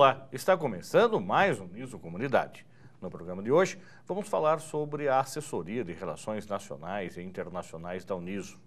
Olá, está começando mais um Niso Comunidade. No programa de hoje, vamos falar sobre a assessoria de relações nacionais e internacionais da Uniso.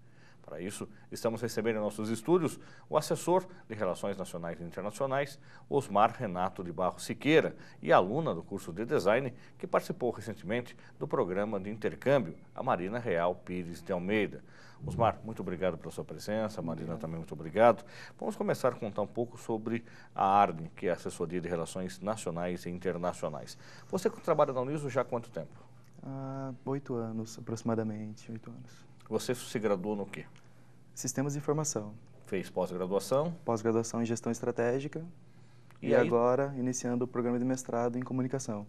Para isso, estamos recebendo em nossos estúdios o assessor de Relações Nacionais e Internacionais, Osmar Renato de Barro Siqueira, e aluna do curso de Design, que participou recentemente do programa de intercâmbio, a Marina Real Pires de Almeida. Osmar, muito obrigado pela sua presença, Marina também muito obrigado. Vamos começar a contar um pouco sobre a ARN, que é a Assessoria de Relações Nacionais e Internacionais. Você trabalha na Uniso já há quanto tempo? Há oito anos, aproximadamente, oito anos. Você se graduou no quê? Sistemas de informação. Fez pós-graduação? Pós-graduação em gestão estratégica e, e agora iniciando o programa de mestrado em comunicação.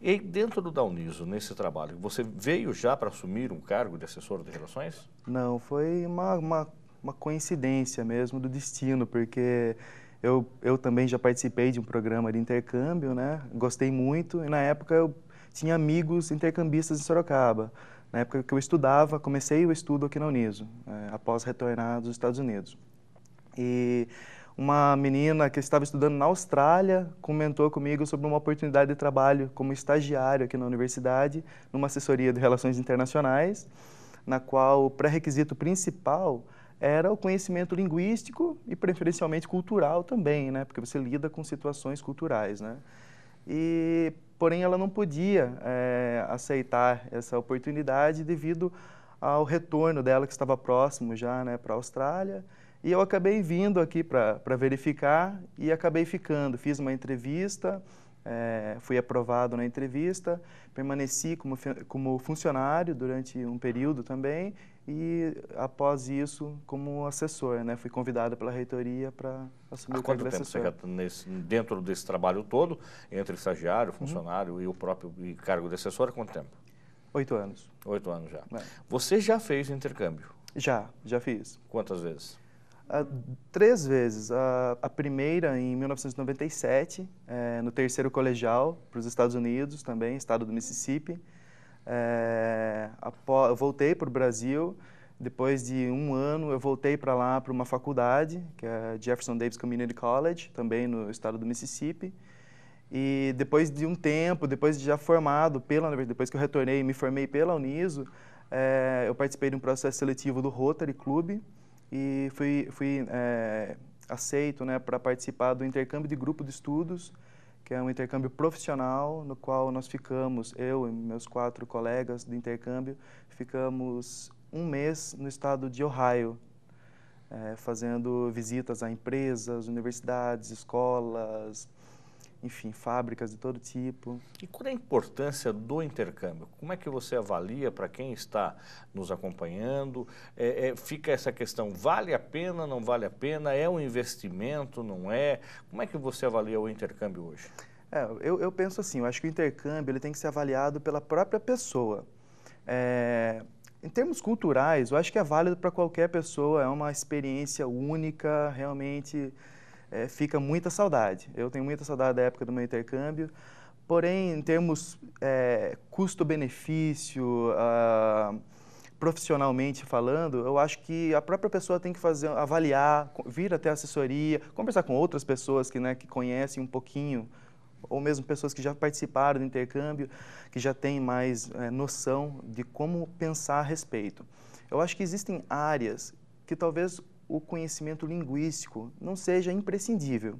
E dentro do Dauniso, nesse trabalho, você veio já para assumir um cargo de assessor de relações? Não, foi uma, uma, uma, coincidência mesmo do destino, porque eu, eu também já participei de um programa de intercâmbio, né? Gostei muito e na época eu tinha amigos intercambistas em Sorocaba. Na época que eu estudava, comecei o estudo aqui na Uniso, é, após retornar dos Estados Unidos. E uma menina que estava estudando na Austrália comentou comigo sobre uma oportunidade de trabalho como estagiário aqui na universidade, numa assessoria de relações internacionais, na qual o pré-requisito principal era o conhecimento linguístico e preferencialmente cultural também, né? Porque você lida com situações culturais, né? E porém ela não podia é, aceitar essa oportunidade devido ao retorno dela que estava próximo já né, para a Austrália. E eu acabei vindo aqui para verificar e acabei ficando. Fiz uma entrevista, é, fui aprovado na entrevista, permaneci como, como funcionário durante um período também e após isso como assessor, né? Fui convidado pela reitoria para assumir Há o cargo de assessor. Quanto tempo você está dentro desse trabalho todo, entre estagiário, uhum. funcionário uhum. e o próprio cargo de assessor, quanto tempo? Oito anos. Oito anos já. É. Você já fez intercâmbio? Já, já fiz. Quantas vezes? Uh, três vezes. Uh, a, primeira em 1997, uh, é, no terceiro colegial, para os Estados Unidos também, estado do Mississippi. É, Após, voltei para o Brasil. Depois de um ano, eu voltei para lá para uma faculdade, que é Jefferson Davis Community College, também no estado do Mississippi. E depois de um tempo, depois de já formado pela, depois que eu retornei e me formei pela Uniso, é, eu participei de um processo seletivo do Rotary Club e fui, fui é, aceito né, para participar do intercâmbio de grupo de estudos, que é um intercâmbio profissional, no qual nós ficamos, eu e meus quatro colegas de intercâmbio, ficamos um mês no estado de Ohio, é, fazendo visitas a empresas, universidades, escolas, enfim, fábricas de todo tipo. E qual é a importância do intercâmbio? Como é que você avalia para quem está nos acompanhando? É, é, fica essa questão, vale a pena, não vale a pena? É um investimento, não é? Como é que você avalia o intercâmbio hoje? É, eu, eu, penso assim, eu acho que o intercâmbio ele tem que ser avaliado pela própria pessoa. É, em termos culturais, eu acho que é válido para qualquer pessoa, é uma experiência única, realmente é, fica muita saudade. Eu tenho muita saudade da época do meu intercâmbio, porém, em termos é, custo-benefício, ah, profissionalmente falando, eu acho que a própria pessoa tem que fazer, avaliar, vir até assessoria, conversar com outras pessoas que, né, que conhecem um pouquinho ou mesmo pessoas que já participaram do intercâmbio, que já têm mais é, noção de como pensar a respeito. Eu acho que existem áreas que talvez o conhecimento linguístico não seja imprescindível,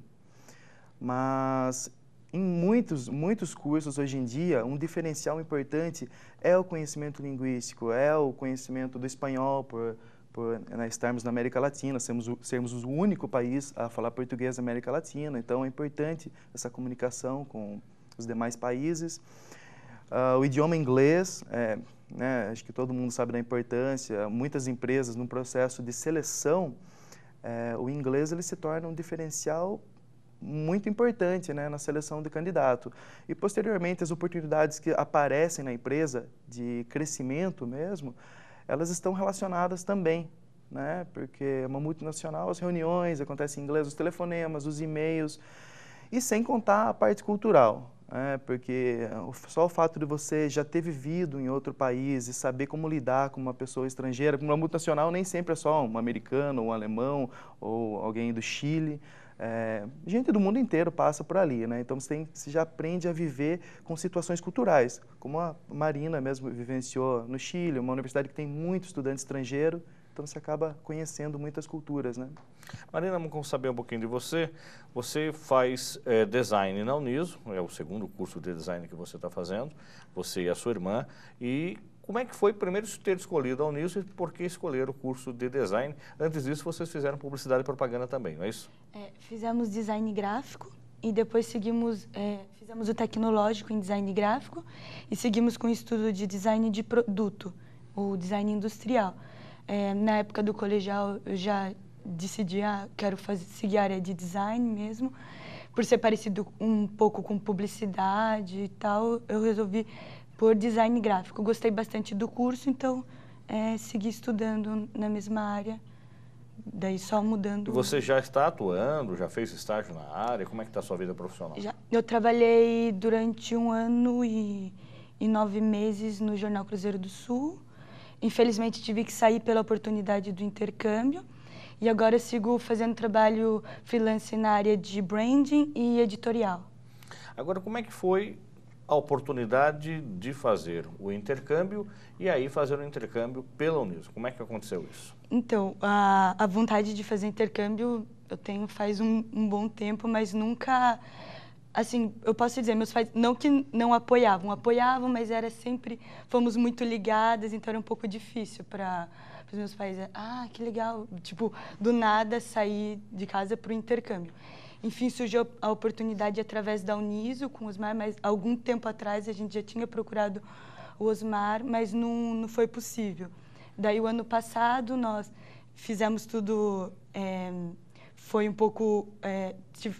mas em muitos, muitos cursos hoje em dia, um diferencial importante é o conhecimento linguístico, é o conhecimento do espanhol, por, por né, estarmos na América Latina, sermos, sermos o único país a falar português na América Latina, então é importante essa comunicação com os demais países. Uh, o idioma inglês, é, né? acho que todo mundo sabe da importância, muitas empresas no processo de seleção, é, o inglês ele se torna um diferencial muito importante né, na seleção de candidato. E posteriormente as oportunidades que aparecem na empresa de crescimento mesmo, elas estão relacionadas também, né? Porque é uma multinacional, as reuniões acontecem em inglês, os telefonemas, os e-mails e sem contar a parte cultural, é, porque só o fato de você já ter vivido em outro país e saber como lidar com uma pessoa estrangeira, com uma multinacional nem sempre é só um americano, um alemão ou alguém do Chile. É, gente do mundo inteiro passa por ali, né? Então você, tem, você, já aprende a viver com situações culturais, como a Marina mesmo vivenciou no Chile, uma universidade que tem muito estudante estrangeiro, então você acaba conhecendo muitas culturas, né? Marina, vamos saber um pouquinho de você. Você faz é, design na Uniso, é o segundo curso de design que você está fazendo, você e a sua irmã. E como é que foi primeiro ter escolhido a Uniso e por que escolher o curso de design? Antes disso, vocês fizeram publicidade e propaganda também, não é isso? É, fizemos design gráfico e depois seguimos, é, fizemos o tecnológico em design gráfico e seguimos com o estudo de design de produto, o design industrial. É, na época do colegial, eu já decidi, ah, quero fazer, seguir a área de design mesmo. Por ser parecido um pouco com publicidade e tal, eu resolvi por design gráfico. Gostei bastante do curso, então é, segui estudando na mesma área. Daí só mudando. E você já está atuando, já fez estágio na área? Como é que está a sua vida profissional? Já, eu trabalhei durante um ano e, e nove meses no Jornal Cruzeiro do Sul. Infelizmente, tive que sair pela oportunidade do intercâmbio. E agora eu sigo fazendo trabalho freelance na área de branding e editorial. Agora, como é que foi a oportunidade de fazer o intercâmbio e aí fazer o intercâmbio pela Unis. Como é que aconteceu isso? Então, a, a vontade de fazer intercâmbio eu tenho faz um, um bom tempo, mas nunca assim, eu posso dizer, meus pais não que não apoiavam, apoiavam, mas era sempre fomos muito ligadas, então era um pouco difícil para os meus pais, é, ah, que legal, tipo, do nada sair de casa para o intercâmbio. Enfim, surgiu a oportunidade através da Uniso com o Osmar, mas algum tempo atrás a gente já tinha procurado o Osmar, mas não, não foi possível. Daí, o ano passado, nós fizemos tudo é, foi um pouco é,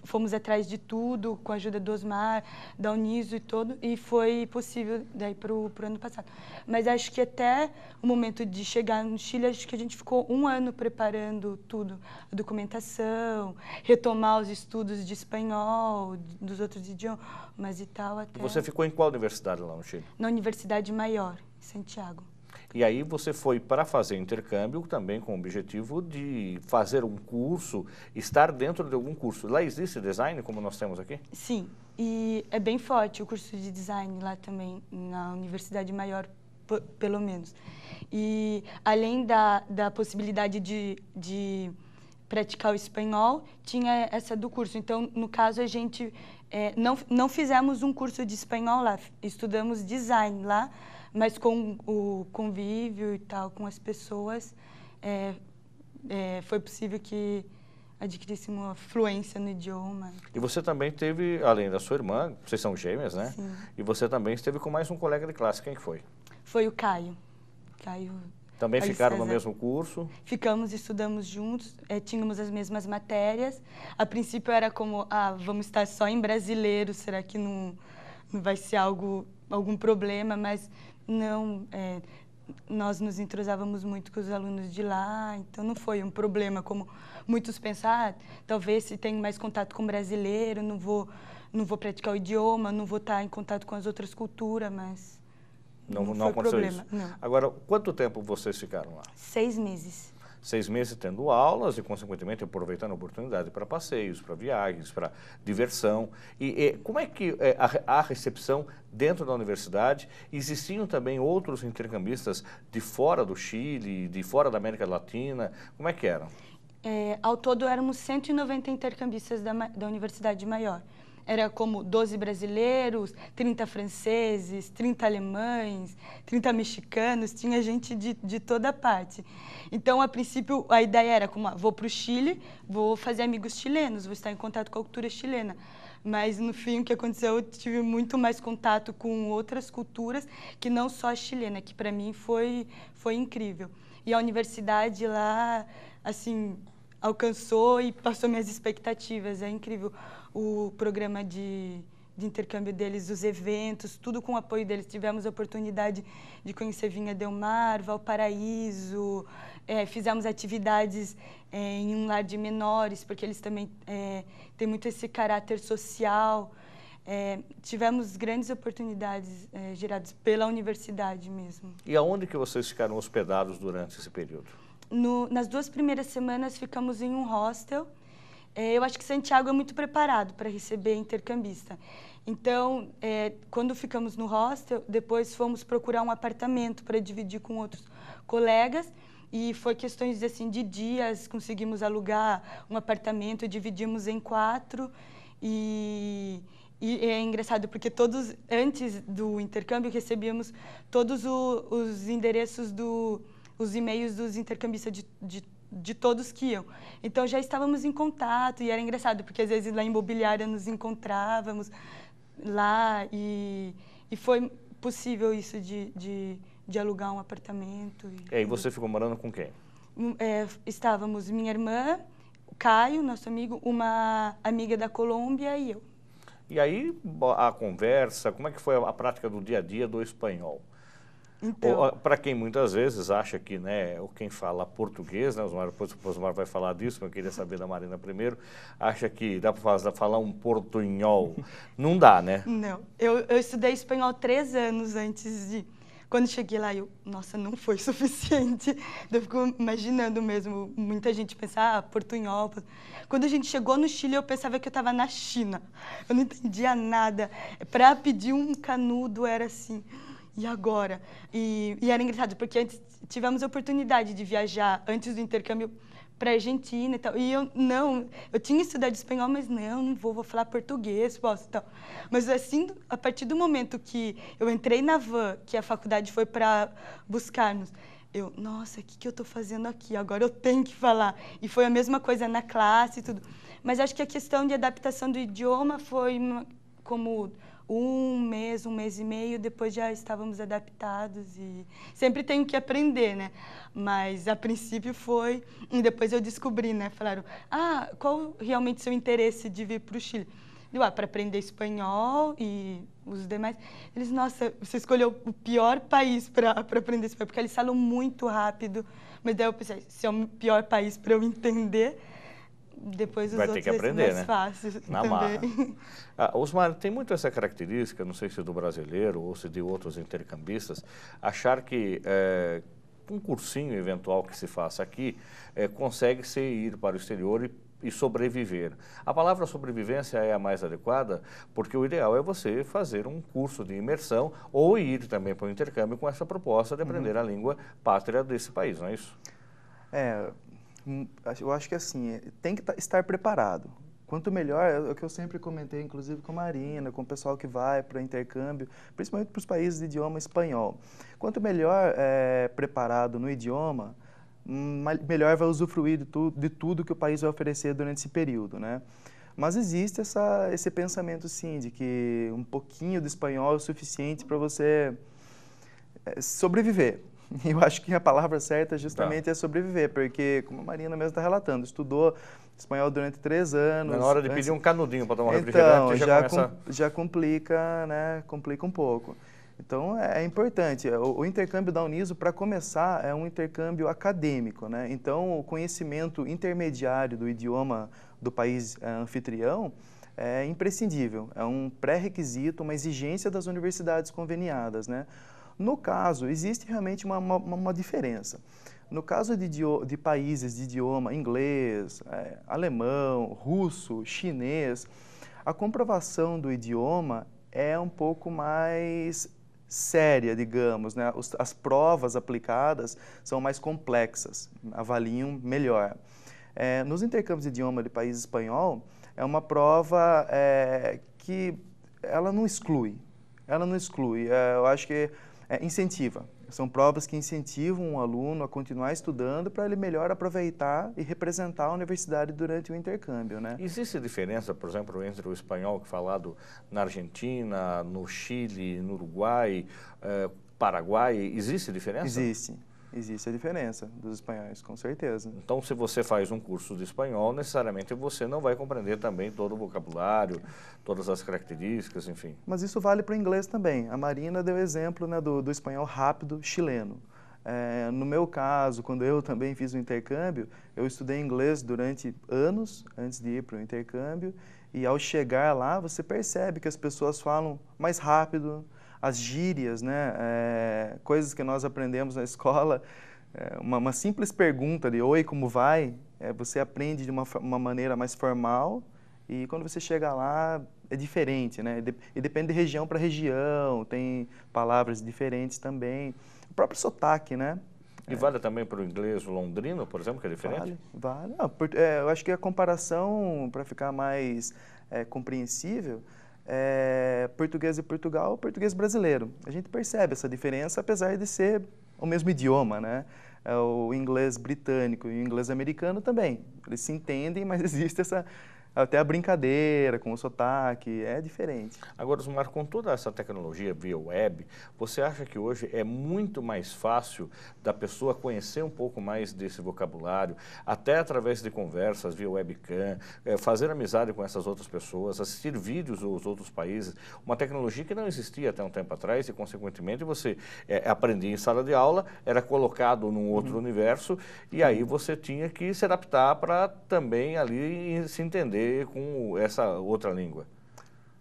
fomos atrás de tudo com a ajuda do Osmar, da Uniso e todo e foi possível daí pro, pro ano passado. Mas acho que até o momento de chegar no Chile acho que a gente ficou um ano preparando tudo, a documentação, retomar os estudos de espanhol, dos outros idiomas e tal até. Você ficou em qual universidade lá no Chile? Na Universidade Maior, em Santiago. E aí você foi para fazer intercâmbio também com o objetivo de fazer um curso, estar dentro de algum curso. Lá existe design, como nós temos aqui? Sim, e é bem forte o curso de design lá também, na Universidade Maior, pelo menos. E além da, da possibilidade de, de praticar o espanhol, tinha essa do curso. Então, no caso, a gente é, não, não fizemos um curso de espanhol lá, estudamos design lá, mas com o convívio e tal, com as pessoas, é, é, foi possível que adquirisse uma fluência no idioma. E você também teve, além da sua irmã, vocês são gêmeas, né? Sim. E você também esteve com mais um colega de classe, quem foi? Foi o Caio. Caio também Caio ficaram César. no mesmo curso? Ficamos, estudamos juntos, é, tínhamos as mesmas matérias. A princípio era como, ah, vamos estar só em brasileiro, será que não, não vai ser algo, algum problema? Mas não é, nós nos entrosávamos muito com os alunos de lá, então não foi um problema como muitos pensaram. Ah, talvez se tenho mais contato com brasileiro, não vou não vou praticar o idioma, não vou estar em contato com as outras culturas, mas não, não, não aconteceu problema. isso. Não. Agora, quanto tempo vocês ficaram lá? Seis meses seis meses tendo aulas e, consequentemente, aproveitando a oportunidade para passeios, para viagens, para diversão. E, e, como é que é, a, a, recepção dentro da universidade? Existiam também outros intercambistas de fora do Chile, de fora da América Latina? Como é que eram? É, ao todo, éramos 190 intercambistas da, da Universidade de Maior era como 12 brasileiros, 30 franceses, 30 alemães, 30 mexicanos, tinha gente de, de toda parte. Então, a princípio, a ideia era como, ah, vou para o Chile, vou fazer amigos chilenos, vou estar em contato com a cultura chilena. Mas, no fim, o que aconteceu, eu tive muito mais contato com outras culturas que não só a chilena, que para mim foi, foi incrível. E a universidade lá, assim, alcançou e passou minhas expectativas, é incrível o programa de, de intercâmbio deles, os eventos, tudo com o apoio deles. Tivemos a oportunidade de conhecer Vinha Del Mar, Valparaíso, é, fizemos atividades é, em um lar de menores, porque eles também é, têm muito esse caráter social. É, tivemos grandes oportunidades é, geradas pela universidade mesmo. E aonde que vocês ficaram hospedados durante esse período? No, nas duas primeiras semanas ficamos em um hostel, é, eu acho que Santiago é muito preparado para receber intercambista. Então, é, quando ficamos no hostel, depois fomos procurar um apartamento para dividir com outros colegas e foi questões assim de dias conseguimos alugar um apartamento, dividimos em quatro e e é engraçado porque todos antes do intercâmbio recebíamos todos o, os endereços do os e-mails dos intercambistas de, de de todos que iam. Então já estávamos em contato e era engraçado, porque às vezes na imobiliária nos encontrávamos lá e, e foi possível isso de, de, de alugar um apartamento. E, e você ficou morando com quem? É, estávamos minha irmã, o Caio, nosso amigo, uma amiga da Colômbia e eu. E aí a conversa, como é que foi a prática do dia a dia do espanhol? Então... Para quem muitas vezes acha que, né, quem fala português, né, Osmar, depois o Osmar vai falar disso, mas eu queria saber da Marina primeiro, acha que dá para falar um portunhol. Não dá, né? Não. Eu, eu estudei espanhol três anos antes de... Quando cheguei lá, eu, nossa, não foi suficiente. Eu fico imaginando mesmo, muita gente pensar ah, portunhol. Quando a gente chegou no Chile, eu pensava que eu estava na China. Eu não entendia nada. Para pedir um canudo era assim e agora? E, e era engraçado, porque antes tivemos a oportunidade de viajar antes do intercâmbio para Argentina e tal. E eu não, eu tinha estudado espanhol, mas não, não vou, vou falar português, posso, tal. Mas assim, a partir do momento que eu entrei na van, que a faculdade foi para buscar-nos, eu, nossa, o que, que eu estou fazendo aqui? Agora eu tenho que falar. E foi a mesma coisa na classe e tudo. Mas acho que a questão de adaptação do idioma foi uma, como um mês, um mês e meio, depois já estávamos adaptados e sempre tenho que aprender, né? Mas a princípio foi, e depois eu descobri, né? Falaram, ah, qual realmente seu interesse de vir para o Chile? Eu, ah, para aprender espanhol e os demais. Eles, nossa, você escolheu o pior país para aprender espanhol, porque eles falam muito rápido. Mas daí eu pensei, se é o pior país para eu entender, depois os vai ter que aprender, né? Na marra. Ah, Osmar, tem muito essa característica, não sei se do brasileiro ou se de outros intercambistas, achar que é, um cursinho eventual que se faça aqui é, eh, consegue-se ir para o exterior e e sobreviver. A palavra sobrevivência é a mais adequada, porque o ideal é você fazer um curso de imersão ou ir também para o intercâmbio com essa proposta de uhum. aprender uhum. a língua pátria desse país, não é isso? É, Hum, eu acho que assim, é, tem que estar preparado. Quanto melhor, é, é o que eu sempre comentei, inclusive com a Marina, com o pessoal que vai para intercâmbio, principalmente para os países de idioma espanhol. Quanto melhor é, preparado no idioma, hum, melhor vai usufruir de, tu, de tudo que o país vai oferecer durante esse período, né? Mas existe essa, esse pensamento, sim, de que um pouquinho de espanhol é o suficiente para você é, sobreviver, Eu acho que a palavra certa justamente tá. é sobreviver, porque, como a Marina mesmo está relatando, estudou espanhol durante três anos. Na hora de pedir um canudinho para tomar então, refrigerante, já, já, começa... já complica, né? Complica um pouco. Então é, é importante. O, o intercâmbio da Uniso, para começar, é um intercâmbio acadêmico, né? Então o conhecimento intermediário do idioma do país é, anfitrião é imprescindível. É um pré-requisito, uma exigência das universidades conveniadas, né? No caso, existe realmente uma, uma, uma diferença. No caso de, de, países de idioma inglês, é, alemão, russo, chinês, a comprovação do idioma é um pouco mais séria, digamos. Né? Os, as provas aplicadas são mais complexas, avaliam melhor. É, nos intercâmbios de idioma de país espanhol, é uma prova é, que ela não exclui. Ela não exclui. É, eu acho que é, incentiva. São provas que incentivam o aluno a continuar estudando para ele melhor aproveitar e representar a universidade durante o intercâmbio, né? Existe diferença, por exemplo, entre o espanhol que é falado na Argentina, no Chile, no Uruguai, eh, Paraguai? Existe diferença? Existe. Existe a diferença dos espanhóis, com certeza. Então, se você faz um curso de espanhol, necessariamente você não vai compreender também todo o vocabulário, todas as características, enfim. Mas isso vale para o inglês também. A Marina deu exemplo né, do, do espanhol rápido chileno. É, no meu caso, quando eu também fiz o intercâmbio, eu estudei inglês durante anos antes de ir para o intercâmbio e ao chegar lá você percebe que as pessoas falam mais rápido, as gírias, né? É, coisas que nós aprendemos na escola. É, uma, uma, simples pergunta de oi, como vai? É, você aprende de uma, uma, maneira mais formal e quando você chega lá é diferente, né? De, e depende de região para região, tem palavras diferentes também. O próprio sotaque, né? E vale é. também para o inglês londrino, por exemplo, que é diferente? Vale, vale. Não, por, é, eu acho que a comparação, para ficar mais é, compreensível, é, português de Portugal, português brasileiro. A gente percebe essa diferença, apesar de ser o mesmo idioma, né? Eh, o inglês britânico e o inglês americano também. Eles se entendem, mas existe essa até a brincadeira com o sotaque, é diferente. Agora, Osmar, com toda essa tecnologia via web, você acha que hoje é muito mais fácil da pessoa conhecer um pouco mais desse vocabulário, até através de conversas via webcam, eh, fazer amizade com essas outras pessoas, assistir vídeos dos outros países, uma tecnologia que não existia até um tempo atrás e, consequentemente, você é, aprendia em sala de aula, era colocado num outro uhum. universo e aí você tinha que se adaptar para também ali se entender aprender com essa outra língua.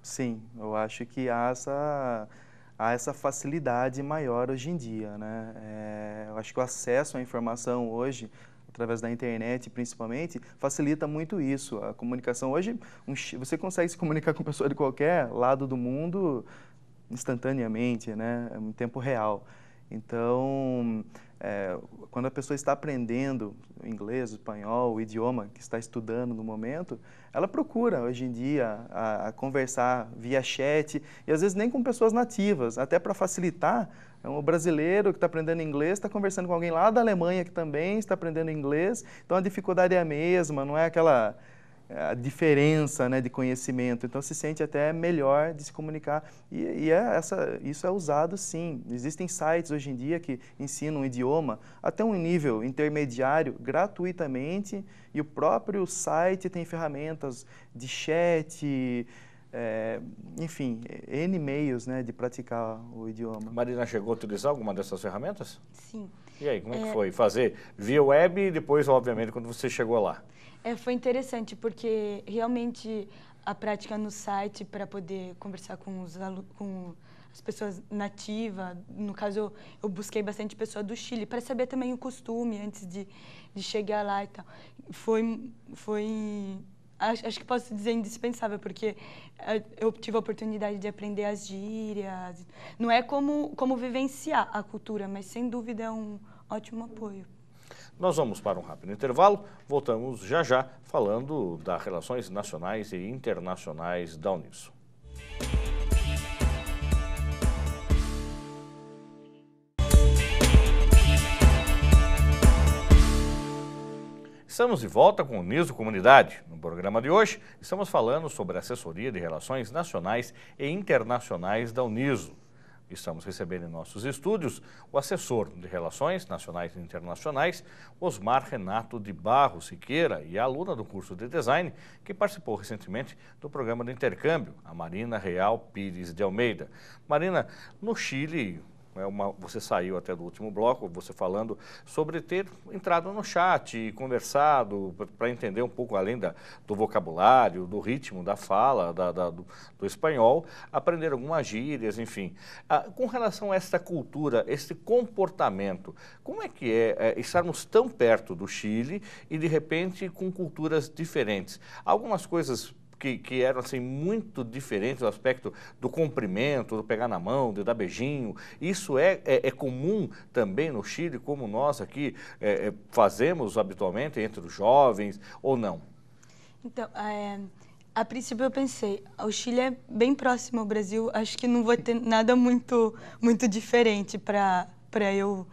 Sim, eu acho que há essa, há essa facilidade maior hoje em dia. Né? É, eu acho que o acesso à informação hoje, através da internet principalmente, facilita muito isso. A comunicação hoje, um, você consegue se comunicar com pessoa de qualquer lado do mundo instantaneamente, né? em é tempo real. Então, é, quando a pessoa está aprendendo inglês, espanhol, o idioma que está estudando no momento, ela procura hoje em dia a, a conversar via chat e às vezes nem com pessoas nativas, até para facilitar. Então, é o brasileiro que está aprendendo inglês está conversando com alguém lá da Alemanha que também está aprendendo inglês, então a dificuldade é a mesma, não é aquela a diferença né, de conhecimento, então se sente até melhor de se comunicar e, e é essa, isso é usado sim. Existem sites hoje em dia que ensinam um idioma até um nível intermediário gratuitamente e o próprio site tem ferramentas de chat, é, enfim, N meios né, de praticar o idioma. Marina chegou a utilizar alguma dessas ferramentas? Sim. E aí, como é, é que foi? Fazer via web e depois, obviamente, quando você chegou lá? É, foi interessante, porque realmente a prática no site para poder conversar com, os, com as pessoas nativas, no caso eu, eu busquei bastante pessoa do Chile, para saber também o costume antes de, de chegar lá e tal. Foi, foi acho, acho que posso dizer indispensável, porque é, eu tive a oportunidade de aprender as gírias. Não é como, como vivenciar a cultura, mas sem dúvida é um ótimo apoio. Nós vamos para um rápido intervalo, voltamos já já falando das relações nacionais e internacionais da Uniso. Estamos de volta com o Uniso Comunidade. No programa de hoje, estamos falando sobre a assessoria de relações nacionais e internacionais da Uniso. Estamos recebendo em nossos estúdios o assessor de Relações Nacionais e Internacionais, Osmar Renato de Barro Siqueira, e aluna do curso de Design, que participou recentemente do programa de intercâmbio, a Marina Real Pires de Almeida. Marina, no Chile, é uma, você saiu até do último bloco, você falando sobre ter entrado no chat, conversado, para entender um pouco além da, do vocabulário, do ritmo, da fala, da, da, do, do, espanhol, aprender algumas gírias, enfim. Ah, com relação a esta cultura, esse comportamento, como é que é, é, estarmos tão perto do Chile e, de repente, com culturas diferentes? Algumas coisas que, que eram assim, muito diferentes, o aspecto do comprimento, do pegar na mão, de dar beijinho. Isso é, é, é comum também no Chile, como nós aqui é, é fazemos habitualmente entre os jovens, ou não? Então, é, a princípio eu pensei, o Chile é bem próximo ao Brasil, acho que não vou ter nada muito, muito diferente para eu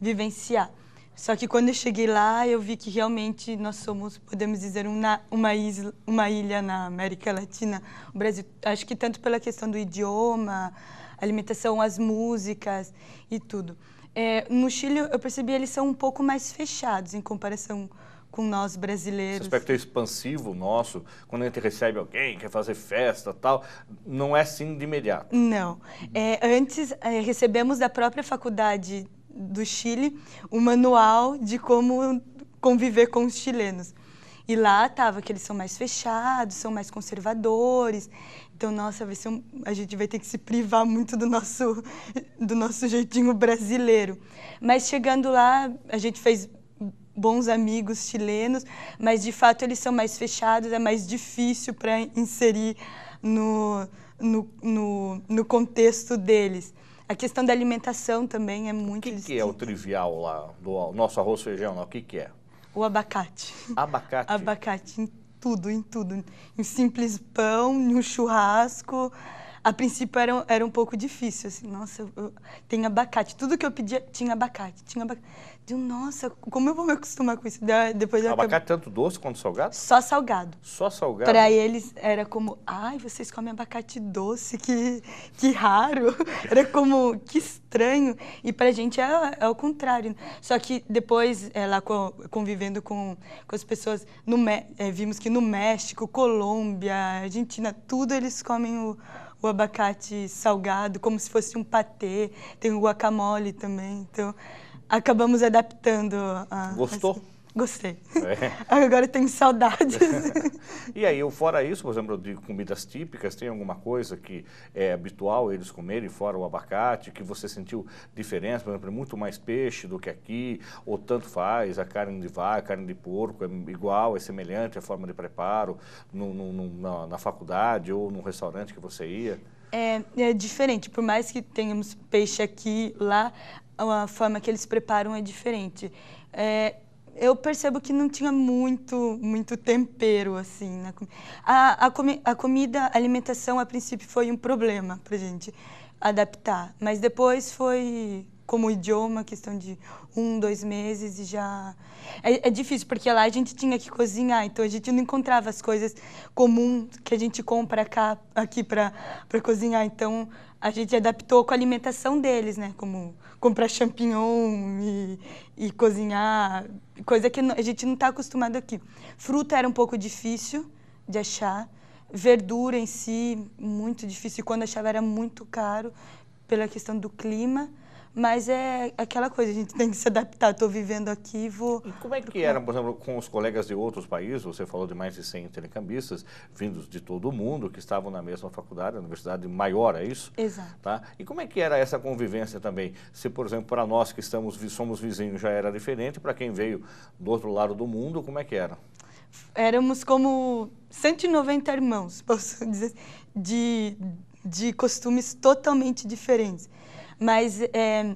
vivenciar. Só que quando eu cheguei lá, eu vi que realmente nós somos, podemos dizer, uma, uma, isla, uma ilha na América Latina. O Brasil, acho que tanto pela questão do idioma, alimentação, as músicas e tudo. É, no Chile, eu percebi eles são um pouco mais fechados em comparação com nós brasileiros. Esse aspecto é expansivo nosso, quando a gente recebe alguém, quer fazer festa tal, não é assim de imediato. Não. É, antes, é, recebemos da própria faculdade do Chile um manual de como conviver com os chilenos. E lá tava que eles são mais fechados, são mais conservadores. Então, nossa, vai ser um, a gente vai ter que se privar muito do nosso do nosso jeitinho brasileiro. Mas chegando lá, a gente fez bons amigos chilenos, mas de fato eles são mais fechados, é mais difícil para inserir no, no, no, no contexto deles. A questão da alimentação também é muito O que, que, é o trivial lá do nosso arroz feijão? O que, que é? O abacate. Abacate? abacate em tudo, em tudo. Em simples pão, em um churrasco. A princípio era, era um pouco difícil, assim, nossa, eu, eu, tem abacate. Tudo que eu pedia tinha abacate, tinha abacate. Deu, nossa, como eu vou me acostumar com isso? Depois eu Abacate tanto doce quanto salgado? Só salgado. Só salgado? Para eles era como, ai, vocês comem abacate doce, que, que raro. Era como, que estranho. E pra gente é, é o contrário. Só que depois, é, lá convivendo com, com as pessoas, no, é, vimos que no México, Colômbia, Argentina, tudo eles comem o, o abacate salgado, como se fosse um patê. Tem o guacamole também, então acabamos adaptando. A, Gostou? Gostei. É. Agora tenho saudades. e aí, fora isso, por exemplo, de comidas típicas, tem alguma coisa que é habitual eles comerem, fora o abacate, que você sentiu diferença? Por exemplo, muito mais peixe do que aqui, ou tanto faz, a carne de vaca, a carne de porco é igual, é semelhante a forma de preparo no, no, no, na, na faculdade ou num restaurante que você ia? É, é, diferente. Por mais que tenhamos peixe aqui, lá, a forma que eles preparam é diferente. É, eu percebo que não tinha muito, muito tempero, assim. Na com... a, a, comi a comida, a alimentação, a princípio, foi um problema para gente adaptar. Mas depois foi como idioma, questão de um, dois meses e já... É, é, difícil, porque lá a gente tinha que cozinhar, então a gente não encontrava as coisas comuns que a gente compra cá, aqui para cozinhar. Então a gente adaptou com a alimentação deles, né? Como comprar champignon e, e cozinhar, coisa que a gente não está acostumado aqui. Fruta era um pouco difícil de achar, verdura em si, muito difícil. quando achava era muito caro pela questão do clima. Mas é aquela coisa, a gente tem que se adaptar. Estou vivendo aqui, vou. E como é que era, por exemplo, com os colegas de outros países? Você falou de mais de 100 telecambistas vindos de todo o mundo que estavam na mesma faculdade, universidade maior, é isso? Exato. Tá? E como é que era essa convivência também? Se, por exemplo, para nós que estamos, somos vizinhos já era diferente, para quem veio do outro lado do mundo, como é que era? Éramos como 190 irmãos, posso dizer, de, de costumes totalmente diferentes. Mas é,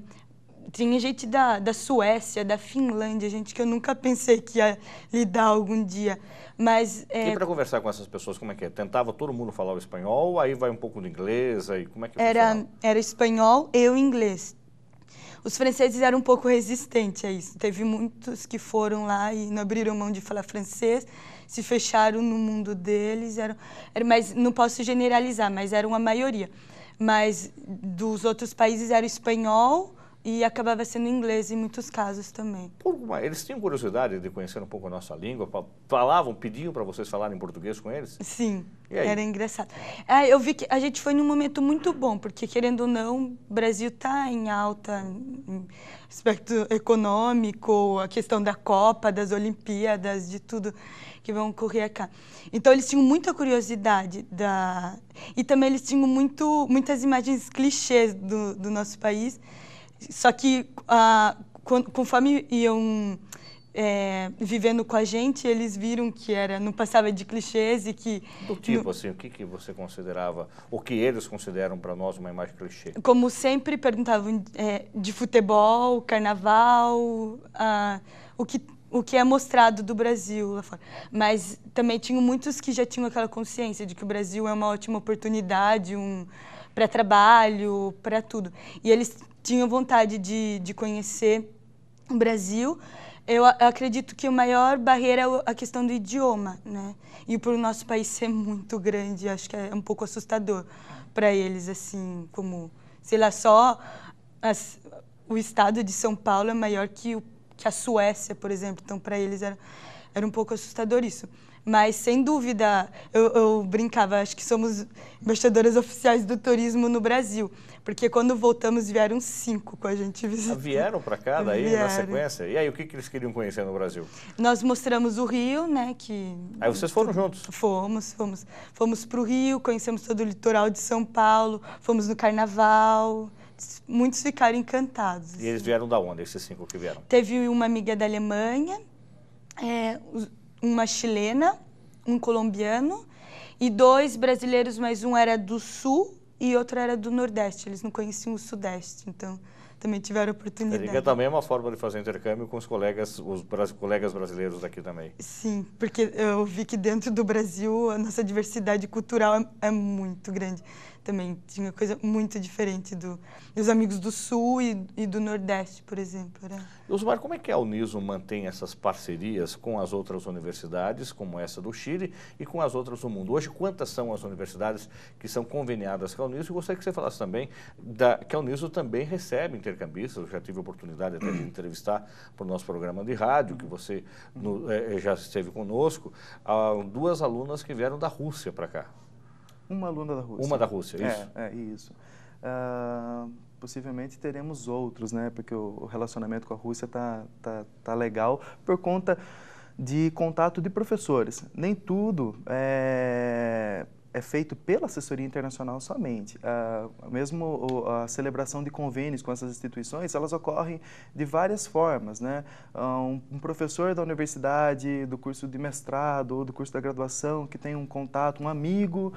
tinha gente da, da Suécia, da Finlândia, gente que eu nunca pensei que ia lidar algum dia. Mas. É, e para conversar com essas pessoas, como é que é? Tentava todo mundo falar o espanhol, aí vai um pouco do inglês, aí como é que era? Funcionava? Era espanhol e inglês. Os franceses eram um pouco resistentes a isso. Teve muitos que foram lá e não abriram mão de falar francês, se fecharam no mundo deles. era, mas não posso generalizar, mas eram a maioria. Mas dos outros países era espanhol e acabava sendo inglês em muitos casos também. Eles tinham curiosidade de conhecer um pouco a nossa língua? Falavam, pediam para vocês falarem português com eles? Sim, era engraçado. É, eu vi que a gente foi num momento muito bom, porque querendo ou não, o Brasil está em alta em aspecto econômico, a questão da Copa, das Olimpíadas, de tudo que vão correr cá. Então eles tinham muita curiosidade da e também eles tinham muito muitas imagens clichês do, do nosso país. Só que ah, conforme iam é, vivendo com a gente, eles viram que era não passava de clichês e que do tipo no, assim, o que que você considerava, o que eles consideram para nós uma imagem clichê? Como sempre perguntavam é, de futebol, carnaval, ah, o que o que é mostrado do Brasil lá fora. Mas também tinham muitos que já tinham aquela consciência de que o Brasil é uma ótima oportunidade um, para trabalho, para tudo. E eles tinham vontade de, de conhecer o Brasil. Eu, eu acredito que a maior barreira é a questão do idioma, né? E por o nosso país ser muito grande, acho que é um pouco assustador para eles, assim, como, sei lá, só as, o estado de São Paulo é maior que o que a Suécia, por exemplo. Então, para eles era, era um pouco assustador isso. Mas, sem dúvida, eu, eu, brincava, acho que somos embaixadoras oficiais do turismo no Brasil. Porque quando voltamos, vieram cinco com a gente ah, visitar. Ah, vieram para cá, daí, vieram. na sequência? E aí, o que, que eles queriam conhecer no Brasil? Nós mostramos o Rio, né, que... Aí vocês foram juntos? Fomos, fomos. Fomos para o Rio, conhecemos todo o litoral de São Paulo, fomos no Carnaval muitos ficaram encantados. Assim. E eles assim. vieram da onde, esses cinco que vieram? Teve uma amiga da Alemanha, é, uma chilena, um colombiano e dois brasileiros, mas um era do sul e outro era do nordeste. Eles não conheciam o sudeste, então também tiveram oportunidade. É também é uma forma de fazer intercâmbio com os colegas, os colegas brasileiros aqui também. Sim, porque eu vi que dentro do Brasil a nossa diversidade cultural é, é muito grande também tinha coisa muito diferente do, dos amigos do Sul e, e do Nordeste, por exemplo. Né? Osmar, como é que a Uniso mantém essas parcerias com as outras universidades, como essa do Chile, e com as outras do mundo? Hoje, quantas são as universidades que são conveniadas com a Uniso? E gostaria que você falasse também da, que a Uniso também recebe intercambistas. Eu já tive a oportunidade até de entrevistar para o nosso programa de rádio, que você no, é, já esteve conosco, ah, duas alunas que vieram da Rússia para cá. Uma aluna da Rússia. Uma da Rússia, isso. É, é isso. Uh, possivelmente teremos outros, né? Porque o, o relacionamento com a Rússia tá, tá, tá legal por conta de contato de professores. Nem tudo é é feito pela assessoria internacional somente. Uh, mesmo a celebração de convênios com essas instituições, elas ocorrem de várias formas. Né? Ah, um, professor da universidade, do curso de mestrado ou do curso da graduação que tem um contato, um amigo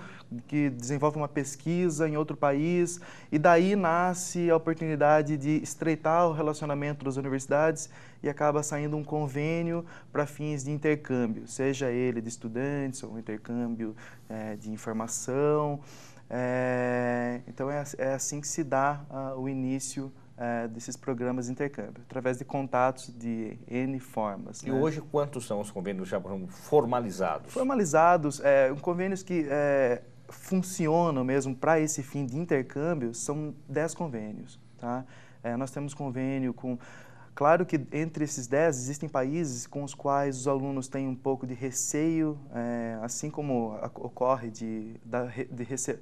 que desenvolve uma pesquisa em outro país e daí nasce a oportunidade de estreitar o relacionamento das universidades e acaba saindo um convênio para fins de intercâmbio, seja ele de estudantes ou um intercâmbio é, de informação. É, então é, é, assim que se dá uh, o início uh, desses programas de intercâmbio, através de contatos de N formas. E né? hoje quantos são os convênios já formalizados? Formalizados, é, convênios que é, funcionam mesmo para esse fim de intercâmbio, são 10 convênios. Tá? É, nós temos convênio com Claro que entre esses 10 existem países com os quais os alunos têm um pouco de receio, é, assim como a, ocorre de, da, de, rece,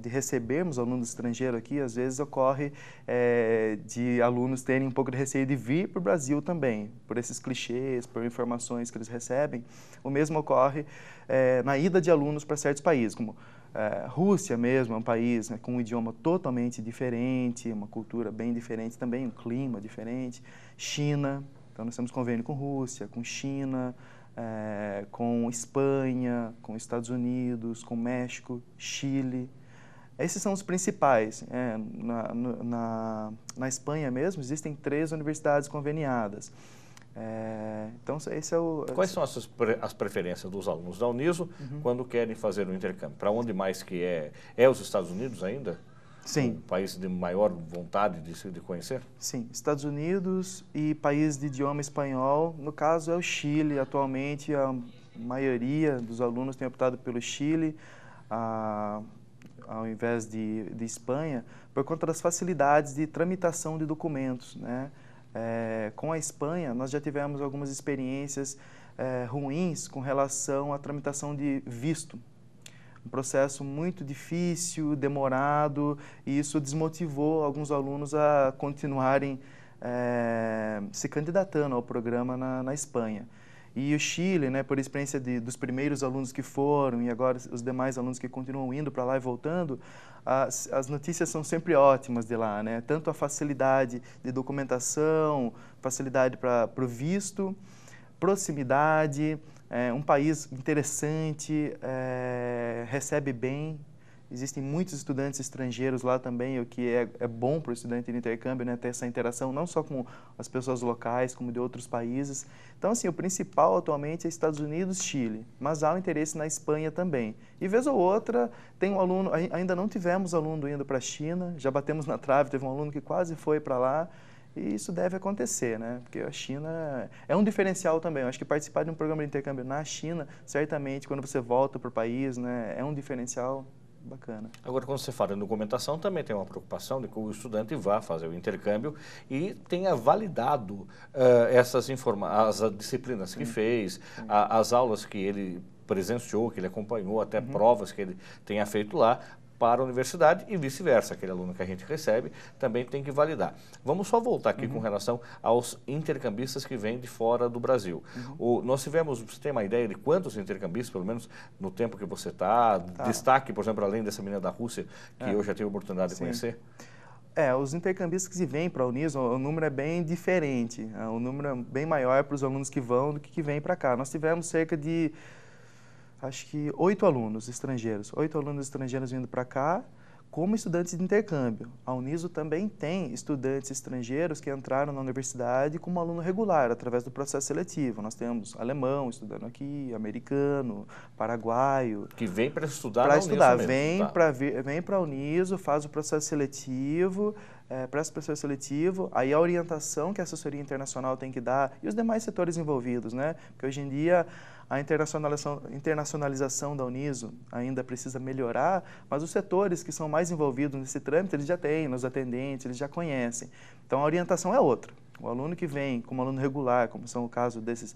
de recebermos alunos estrangeiros aqui, às vezes ocorre é, de alunos terem um pouco de receio de vir para o Brasil também, por esses clichês, por informações que eles recebem. O mesmo ocorre é, na ida de alunos para certos países, como é, Rússia mesmo é um país né, com um idioma totalmente diferente, uma cultura bem diferente também, um clima diferente. China, então nós temos convênio com Rússia, com China, é, com Espanha, com Estados Unidos, com México, Chile. Esses são os principais. É, na, na, na Espanha mesmo existem três universidades conveniadas. É, então, é esse é o... Quais são as, as preferências dos alunos da Uniso uhum. quando querem fazer o um intercâmbio? Para onde mais que é? É os Estados Unidos ainda? Sim. O país de maior vontade de se de conhecer? Sim, Estados Unidos e país de idioma espanhol. No caso, é o Chile. Atualmente, a maioria dos alunos tem optado pelo Chile. A, ao invés de, de Espanha, por conta das facilidades de tramitação de documentos, né? É, com a Espanha, nós já tivemos algumas experiências é, ruins com relação à tramitação de visto. Um processo muito difícil, demorado, e isso desmotivou alguns alunos a continuarem é, se candidatando ao programa na, na Espanha. E o Chile, né, por experiência de, dos primeiros alunos que foram e agora os demais alunos que continuam indo para lá e voltando, as, as, notícias são sempre ótimas de lá, né? Tanto a facilidade de documentação, facilidade para o visto, proximidade, é um país interessante, é, recebe bem Existem muitos estudantes estrangeiros lá também, o que é, é bom para o estudante de intercâmbio, né, ter essa interação não só com as pessoas locais, como de outros países. Então, assim, o principal atualmente é Estados Unidos, Chile, mas há um interesse na Espanha também. E vez ou outra, tem um aluno, ainda não tivemos aluno indo para a China, já batemos na trave, teve um aluno que quase foi para lá, e isso deve acontecer, né? Porque a China é, é um diferencial também. Eu acho que participar de um programa de intercâmbio na China, certamente, quando você volta para o país, né, é um diferencial Bacana. Agora, quando você fala em documentação, também tem uma preocupação de que o estudante vá fazer o intercâmbio e tenha validado uh, essas as disciplinas que Sim. fez, Sim. A, as aulas que ele presenciou, que ele acompanhou, até uhum. provas que ele tenha feito lá, para a universidade e vice-versa. Aquele aluno que a gente recebe também tem que validar. Vamos só voltar aqui uhum. com relação aos intercambistas que vêm de fora do Brasil. Uhum. O, nós tivemos, você tem uma ideia de quantos intercambistas, pelo menos no tempo que você está? Tá. Destaque, por exemplo, além dessa menina da Rússia, que é. eu já tive a oportunidade Sim. de conhecer. É, os intercambistas que vêm para a Uniso, o número é bem diferente. É, o número é bem maior para os alunos que vão do que que vêm para cá. Nós tivemos cerca de acho que oito alunos estrangeiros, oito alunos estrangeiros vindo para cá como estudantes de intercâmbio. A Uniso também tem estudantes estrangeiros que entraram na universidade como aluno regular, através do processo seletivo. Nós temos alemão estudando aqui, americano, paraguaio. Que vem para estudar Para estudar, mesmo, vem tá. para vem a Uniso, faz o processo seletivo, é, presta processo seletivo, aí a orientação que a assessoria internacional tem que dar e os demais setores envolvidos, né? Porque hoje em dia a internacionalização, internacionalização da Uniso ainda precisa melhorar, mas os setores que são mais envolvidos nesse trâmite, eles já têm, os atendentes, eles já conhecem. Então, a orientação é outra. O aluno que vem como aluno regular, como são o caso desses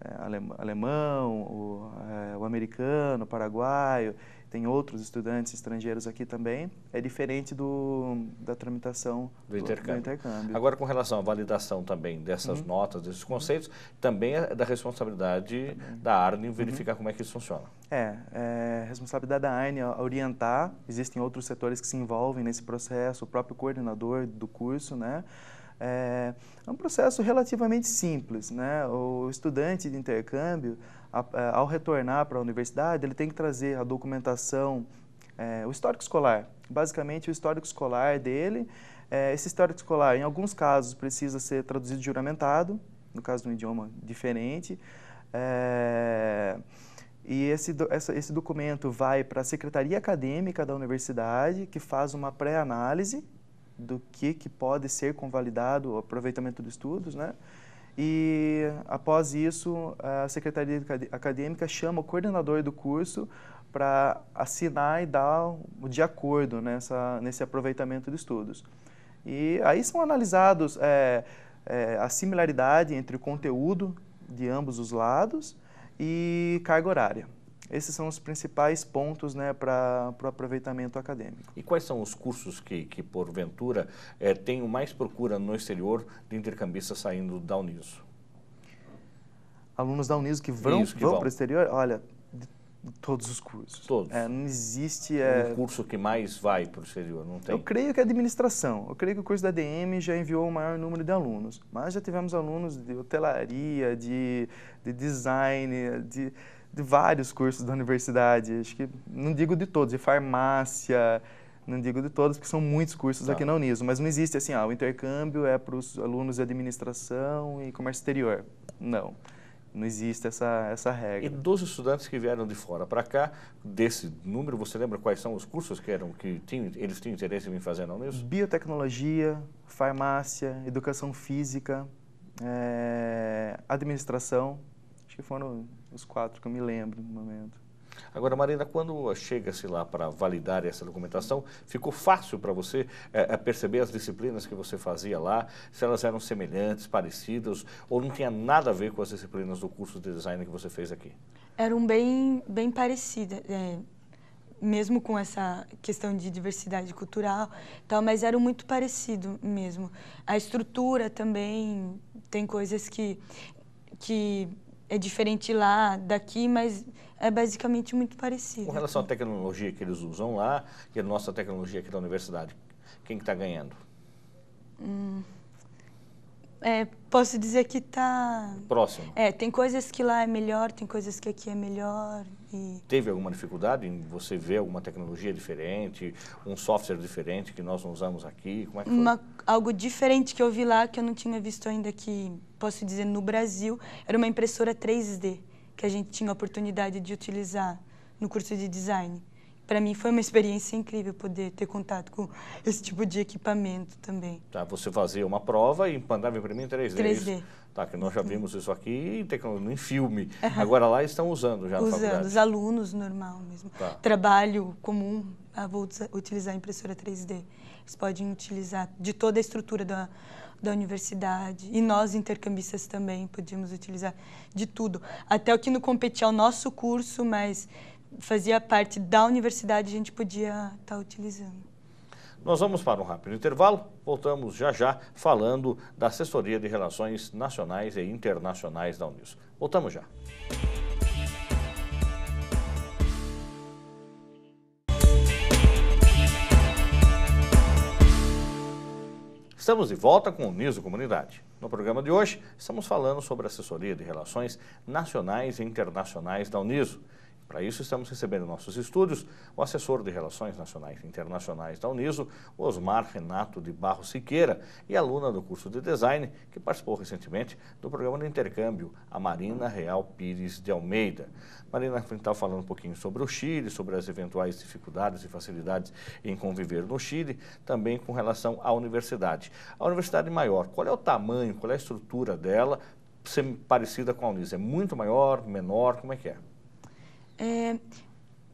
é, alemão, o, é, o americano, o paraguaio, tem outros estudantes estrangeiros aqui também, é diferente do, da tramitação do, do, intercâmbio. do intercâmbio. Agora, com relação à validação também dessas uhum. notas, desses conceitos, também é da responsabilidade também. da ARNE verificar uhum. como é que isso funciona. É, é responsabilidade da ARNE orientar, existem outros setores que se envolvem nesse processo, o próprio coordenador do curso, né? É, é um processo relativamente simples, né? O estudante de intercâmbio, é, ao retornar para a universidade, ele tem que trazer a documentação, é, o histórico escolar, basicamente o histórico escolar dele. É, esse histórico escolar, em alguns casos, precisa ser traduzido juramentado, no caso de um idioma diferente. É, e esse, esse documento vai para a Secretaria Acadêmica da Universidade, que faz uma pré-análise do que, que pode ser convalidado o aproveitamento dos estudos, né? E após isso, a secretaria acadêmica chama o coordenador do curso para assinar e dar de acordo nessa, nesse aproveitamento de estudos. E aí são analisados é, é, a similaridade entre o conteúdo de ambos os lados e carga horária. Esses são os principais pontos né, para o aproveitamento acadêmico. E quais são os cursos que, que porventura, é, eh, têm mais procura no exterior de intercambistas saindo da Uniso? Alunos da Uniso que vão, vão, vão. para o exterior? Olha, todos os cursos. Todos. É, não existe. É... Um curso que mais vai para o exterior, não tem? Eu creio que é administração. Eu creio que o curso da DM já enviou o maior número de alunos. Mas já tivemos alunos de hotelaria, de, de design, de de vários cursos da universidade, acho que não digo de todos, de farmácia, não digo de todos, porque são muitos cursos tá. aqui na Uniso, mas não existe assim, ah, o intercâmbio é para os alunos de administração e comércio exterior. Não. Não existe essa, essa regra. E dos estudantes que vieram de fora para cá, desse número, você lembra quais são os cursos que eram que tinham, eles tinham interesse em fazer, não Uniso? Biotecnologia, farmácia, educação física, é, administração, acho que foram os quatro que eu me lembro no momento. Agora, Marina, quando chega-se lá para validar essa documentação, ficou fácil para você é, é, perceber as disciplinas que você fazia lá, se elas eram semelhantes, parecidas, ou não tinha nada a ver com as disciplinas do curso de design que você fez aqui? Eram bem, bem parecidas, é, mesmo com essa questão de diversidade cultural, tal, mas eram muito parecido mesmo. A estrutura também tem coisas que que é diferente lá daqui, mas é basicamente muito parecido. Com relação aqui. à tecnologia que eles usam lá e é a nossa tecnologia aqui da universidade, quem está que tá ganhando? Hum é, posso dizer que está... Próximo. É, tem coisas que lá é melhor, tem coisas que aqui é melhor. E... Teve alguma dificuldade em você ver alguma tecnologia diferente, um software diferente que nós não usamos aqui? Como é que foi? Uma, algo diferente que eu vi lá, que eu não tinha visto ainda aqui, posso dizer, no Brasil, era uma impressora 3D que a gente tinha a oportunidade de utilizar no curso de design para mim foi uma experiência incrível poder ter contato com esse tipo de equipamento também. Tá, você fazia uma prova e mandava imprimir em 3D. 3D. Tá, que nós já uhum. vimos isso aqui em, filme. Uhum. Agora lá estão usando já Usando, os alunos normal mesmo. Tá. Trabalho comum, ah, vou utilizar a impressora 3D. Eles podem utilizar de toda a estrutura da, da universidade. E nós, intercambistas, também podíamos utilizar de tudo. Até o que não competia ao nosso curso, mas fazia parte da universidade, a gente podia estar tá utilizando. Nós vamos para um rápido intervalo, voltamos já já falando da assessoria de relações nacionais e internacionais da Unius. Voltamos já. Estamos de volta com o Niso Comunidade. No programa de hoje, estamos falando sobre assessoria de relações nacionais e internacionais da Uniso. Para isso, estamos recebendo em nossos estúdios o assessor de Relações Nacionais e Internacionais da Uniso, Osmar Renato de Barro Siqueira, e aluna do curso de Design, que participou recentemente do programa de intercâmbio, a Marina Real Pires de Almeida. Marina está falando um pouquinho sobre o Chile, sobre as eventuais dificuldades e facilidades em conviver no Chile, também com relação à universidade. A universidade maior, qual é o tamanho, qual é a estrutura dela, ser parecida com a Uniso? É muito maior, menor, como é que é? É,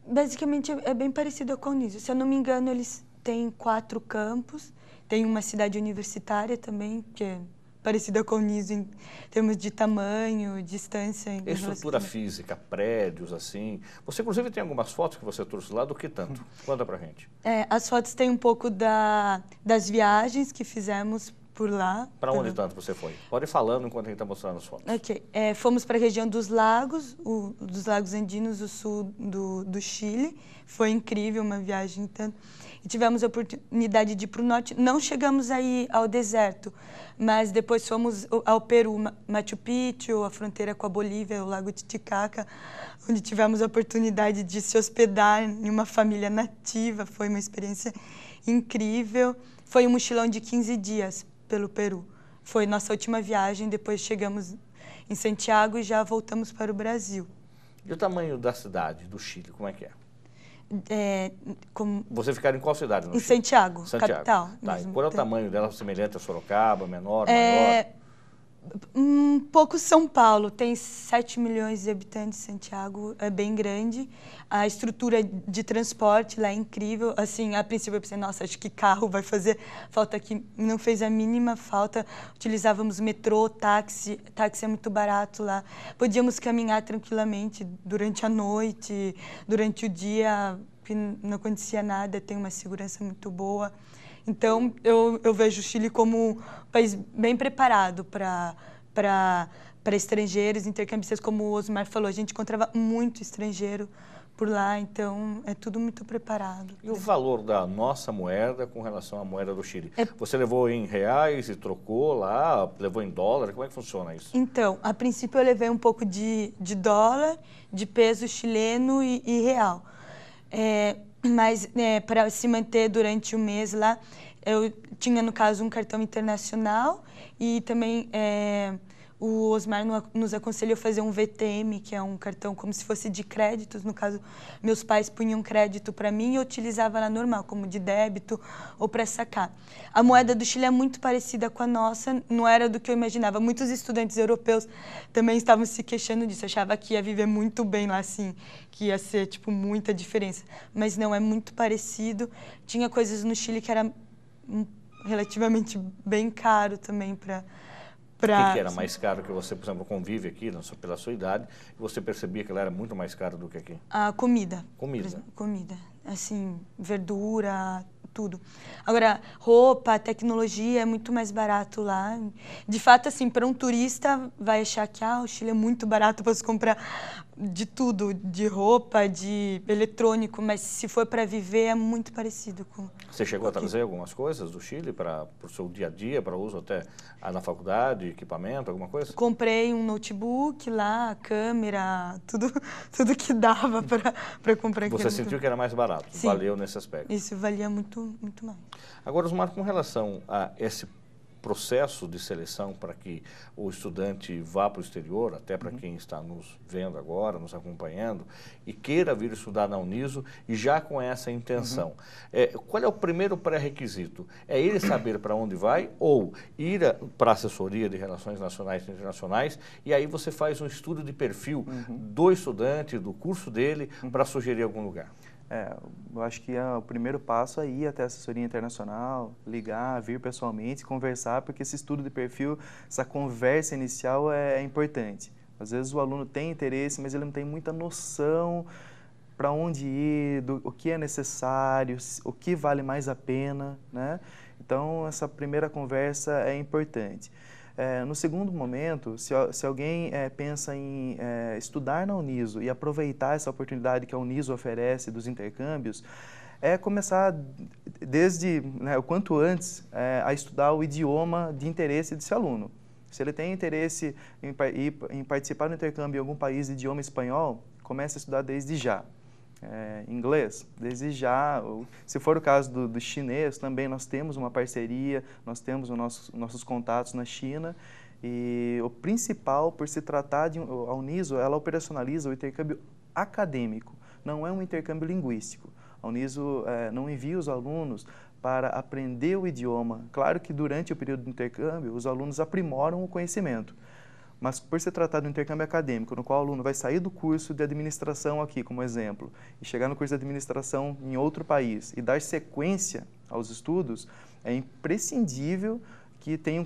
basicamente é, é, bem parecido com o Niso. Se eu não me engano, eles têm quatro campos. Tem uma cidade universitária também, que é parecida com o Niso em termos de tamanho, distância. Em Estrutura física, prédios, assim. Você, inclusive, tem algumas fotos que você trouxe lá do que tanto. Conta pra gente. É, as fotos têm um pouco da, das viagens que fizemos por lá. Para onde tanto tá, você foi? Pode ir falando enquanto a gente está mostrando as fotos. Ok. É, fomos para a região dos lagos, o, dos lagos andinos, o sul do, do Chile. Foi incrível uma viagem tanto. E tivemos a oportunidade de ir para o norte. Não chegamos aí ao deserto, mas depois fomos ao Peru, Machu Picchu, a fronteira com a Bolívia, o Lago Titicaca, onde tivemos a oportunidade de se hospedar em uma família nativa. Foi uma experiência incrível. Foi um mochilão de 15 dias pelo Peru. Foi nossa última viagem, depois chegamos em Santiago e já voltamos para o Brasil. E o tamanho da cidade do Chile, como é que é? é como... Você ficaram em qual cidade? em Chile? Santiago, Santiago, capital. Tá, qual é o é. tamanho dela? Semelhante a Sorocaba, menor, é... maior? um pouco São Paulo, tem 7 milhões de habitantes, Santiago é bem grande. A estrutura de transporte lá é incrível. Assim, a princípio eu pensei, nossa, acho que carro vai fazer falta aqui. Não fez a mínima falta. Utilizávamos metrô, táxi. Táxi é muito barato lá. Podíamos caminhar tranquilamente durante a noite, durante o dia, não acontecia nada, tem uma segurança muito boa. Então, eu, eu vejo o Chile como um país bem preparado para estrangeiros, intercambistas. Como o Osmar falou, a gente encontrava muito estrangeiro por lá, então é tudo muito preparado. E o valor da nossa moeda com relação à moeda do Chile? É... Você levou em reais e trocou lá, levou em dólar? Como é que funciona isso? Então, a princípio eu levei um pouco de, de dólar, de peso chileno e, e real. É, mas é, para se manter durante o mês lá, eu tinha, no caso, um cartão internacional e também é, o Osmar nos aconselhou a fazer um VTM, que é um cartão como se fosse de créditos. No caso, meus pais punham crédito para mim e eu utilizava lá normal, como de débito ou para sacar. A moeda do Chile é muito parecida com a nossa, não era do que eu imaginava. Muitos estudantes europeus também estavam se queixando disso, achava que ia viver muito bem lá assim, que ia ser tipo muita diferença, mas não é muito parecido. Tinha coisas no Chile que era hum, relativamente bem caro também para Pra... Que, era mais caro que você, por exemplo, convive aqui, não só pela sua idade, e você percebia que ela era muito mais cara do que aqui? A ah, comida. Comida. Exemplo, comida. Assim, verdura, tudo. Agora, roupa, tecnologia é muito mais barato lá. De fato, assim, para um turista vai achar que ah, o Chile é muito barato para se comprar de tudo, de roupa, de eletrônico, mas se for para viver é muito parecido com. Você chegou com a trazer algumas coisas do Chile para o seu dia a dia, para uso até ah, na faculdade, equipamento, alguma coisa? Comprei um notebook lá, câmera, tudo, tudo que dava para comprar. Você sentiu que era mais barato? Sim. Valeu nesse aspecto? Isso valia muito, muito mais. Agora, Osmar, com relação a esse processo de seleção para que o estudante vá para o exterior, até para uhum. quem está nos vendo agora, nos acompanhando, e queira vir estudar na Uniso e já com essa intenção. Uhum. É, qual é o primeiro pré-requisito? É ele saber para onde vai ou ir para a assessoria de relações nacionais e internacionais e aí você faz um estudo de perfil uhum. do estudante, do curso dele, uhum. para sugerir algum lugar. É, eu acho que é o primeiro passo é ir até a assessoria internacional, ligar, vir pessoalmente, conversar, porque esse estudo de perfil, essa conversa inicial é, é importante. Às vezes o aluno tem interesse, mas ele não tem muita noção para onde ir, do, o que é necessário, o que vale mais a pena, né? Então, essa primeira conversa é importante. É, no segundo momento, se, se alguém é, pensa em é, estudar na Uniso e aproveitar essa oportunidade que a Uniso oferece dos intercâmbios, é começar desde né, o quanto antes a estudar o idioma de interesse desse aluno. Se ele tem interesse em, em participar do intercâmbio em algum país de idioma espanhol, comece a estudar desde já é, inglês, desejar, ou, se for o caso do, do, chinês, também nós temos uma parceria, nós temos nosso, nossos contatos na China e o principal, por se tratar de a Uniso, ela operacionaliza o intercâmbio acadêmico, não é um intercâmbio linguístico. A Uniso é, não envia os alunos para aprender o idioma. Claro que durante o período de intercâmbio, os alunos aprimoram o conhecimento, mas por se tratar de intercâmbio acadêmico, no qual o aluno vai sair do curso de administração aqui, como exemplo, e chegar no curso de administração em outro país e dar sequência aos estudos, é imprescindível que tenha um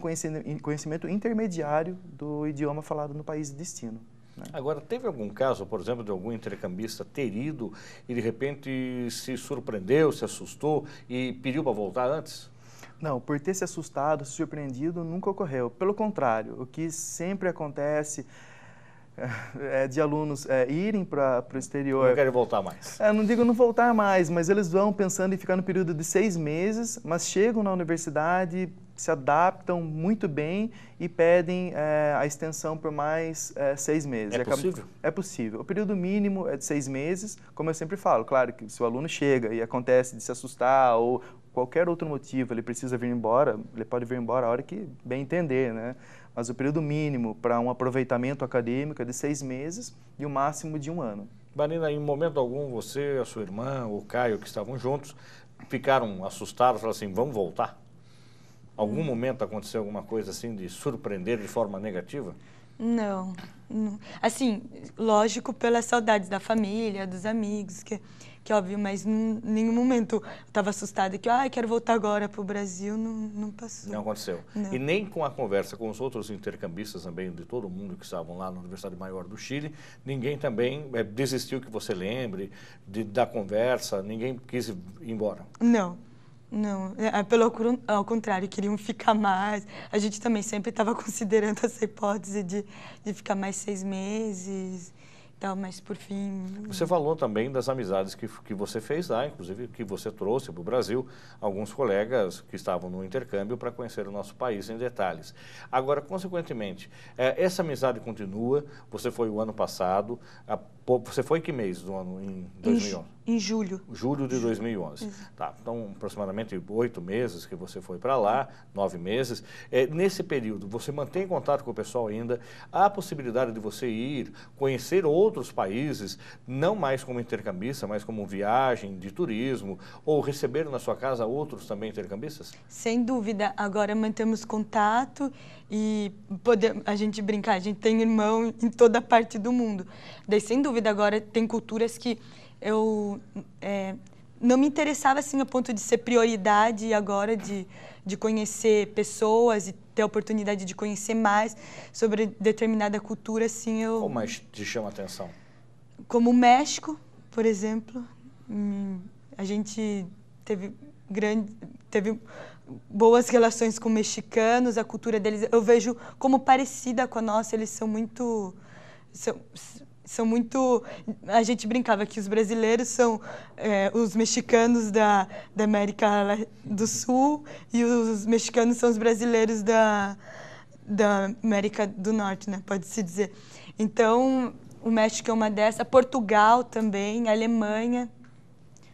conhecimento intermediário do idioma falado no país de destino. Né? Agora, teve algum caso, por exemplo, de algum intercambista ter ido e de repente se surpreendeu, se assustou e pediu para voltar antes? Não, por ter se assustado, se surpreendido, nunca ocorreu. Pelo contrário, o que sempre acontece eh, é, de alunos é, irem para o exterior. Não querem voltar mais. É, não digo não voltar mais, mas eles vão pensando em ficar no período de seis meses, mas chegam na universidade, se adaptam muito bem e pedem é, a extensão por mais é, seis meses. É, possível? É possível. O período mínimo é de seis meses, como eu sempre falo. Claro que se o aluno chega e acontece de se assustar ou qualquer outro motivo ele precisa vir embora, ele pode vir embora a hora que bem entender, né? Mas o período mínimo para um aproveitamento acadêmico é de seis meses e o máximo de um ano. Marina, em momento algum você, a sua irmã, o Caio, que estavam juntos, ficaram assustados, falaram assim, vamos voltar? Algum hum. momento aconteceu alguma coisa assim de surpreender de forma negativa? Não, não. Assim, lógico, pelas saudades da família, dos amigos, que que óbvio, mas em nenhum momento eu estava assustada que, ah, quero voltar agora para o Brasil, não, não passou. Não aconteceu. Não. E nem com a conversa com os outros intercambistas também, de todo mundo que estavam lá na Universidade Maior do Chile, ninguém também é, desistiu que você lembre de, da conversa, ninguém quis ir embora. Não. Não, é, é, pelo ao contrário, queriam ficar mais. A gente também sempre estava considerando essa hipótese de, de ficar mais seis meses, então, mas por fim... Você falou também das amizades que, que você fez lá, inclusive que você trouxe para o Brasil alguns colegas que estavam no intercâmbio para conhecer o nosso país em detalhes. Agora, consequentemente, eh, essa amizade continua, você foi o ano passado, você foi que mês do ano em 2011? Em, em julho. Julho de 2011. Tá, então, aproximadamente oito meses que você foi para lá, nove meses. É, nesse período, você mantém contato com o pessoal ainda? Há a possibilidade de você ir, conhecer outros países, não mais como intercambista, mas como viagem de turismo, ou receber na sua casa outros também intercambistas? Sem dúvida. Agora mantemos contato e poder, a gente brincar, a gente tem irmão em toda parte do mundo. Daí, sem dúvida dúvida agora, tem culturas que eu é, não me interessava assim a ponto de ser prioridade agora de, de conhecer pessoas e ter a oportunidade de conhecer mais sobre determinada cultura assim eu como mais te chama a atenção como o México por exemplo hum, a gente teve grande teve boas relações com mexicanos a cultura deles eu vejo como parecida com a nossa eles são muito são, são muito. A gente brincava que os brasileiros são é, os mexicanos da, da América do Sul e os mexicanos são os brasileiros da, da América do Norte, né? Pode-se dizer. Então, o México é uma dessas, Portugal também, Alemanha.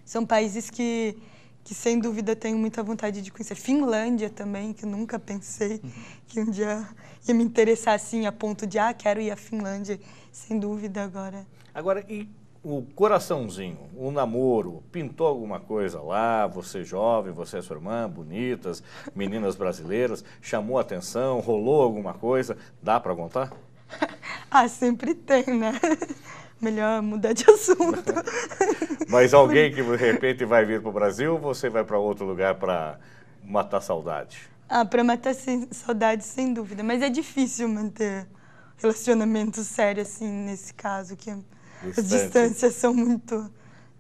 São países que, que, sem dúvida, tenho muita vontade de conhecer. Finlândia também, que nunca pensei uhum. que um dia ia me interessar assim, a ponto de, ah, quero ir à Finlândia sem dúvida agora. Agora, e o coraçãozinho, o namoro, pintou alguma coisa lá? Você é jovem, você e é sua irmã, bonitas, meninas brasileiras, chamou atenção, rolou alguma coisa? Dá para contar? ah, sempre tem, né? Melhor mudar de assunto. Mas alguém que de repente vai vir para o Brasil ou você vai para outro lugar para matar saudade? Ah, para matar saudade, sem dúvida. Mas é difícil manter relacionamento sério, assim, nesse caso, que Distante. as distâncias são muito...